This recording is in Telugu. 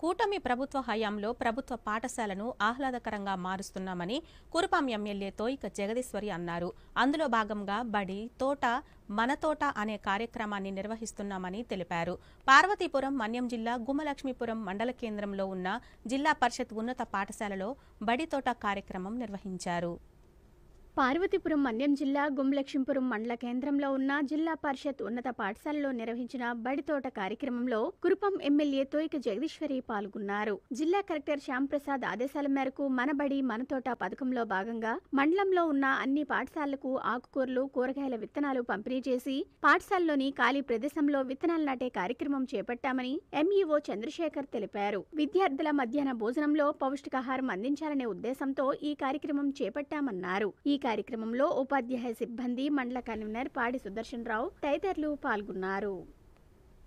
కూటమి ప్రభుత్వ హయాంలో ప్రభుత్వ పాఠశాలను ఆహ్లాదకరంగా మారుస్తున్నామని కురుపాం ఎమ్మెల్యే తోయిక జగదీశ్వరి అన్నారు అందులో భాగంగా బడి తోట మన తోట అనే కార్యక్రమాన్ని నిర్వహిస్తున్నామని తెలిపారు పార్వతీపురం మన్యం జిల్లా గుమలక్ష్మీపురం మండల కేంద్రంలో ఉన్న జిల్లా పరిషత్ ఉన్నత పాఠశాలలో బడి తోట కార్యక్రమం నిర్వహించారు పార్వతీపురం మన్యం జిల్లా గుమ్లక్ష్మీపురం మండల కేంద్రంలో ఉన్న జిల్లా పరిషత్ ఉన్నత పాఠశాలలో నిర్వహించిన బడితోట కార్యక్రమంలో కురుపం ఎమ్మెల్యే తోయిక జగదీశ్వరి పాల్గొన్నారు జిల్లా కలెక్టర్ శ్యాంప్రసాద్ ఆదేశాల మేరకు మన బడి పథకంలో భాగంగా మండలంలో ఉన్న అన్ని పాఠశాలలకు ఆకుకూరలు కూరగాయల విత్తనాలు పంపిణీ చేసి పాఠశాలలోని ఖాళీ ప్రదేశంలో విత్తనాలు నాటే కార్యక్రమం చేపట్టామని ఎంఈఓ చంద్రశేఖర్ తెలిపారు విద్యార్థుల మధ్యాహ్న భోజనంలో పౌష్టికాహారం అందించాలనే ఉద్దేశంతో ఈ కార్యక్రమం చేపట్టామన్నారు ఈ కార్యక్రమంలో ఉపాధ్యాయ సిబ్బంది మండల కన్వీనర్ పాడి సుదర్శన్ రావు తదితరులు పాల్గొన్నారు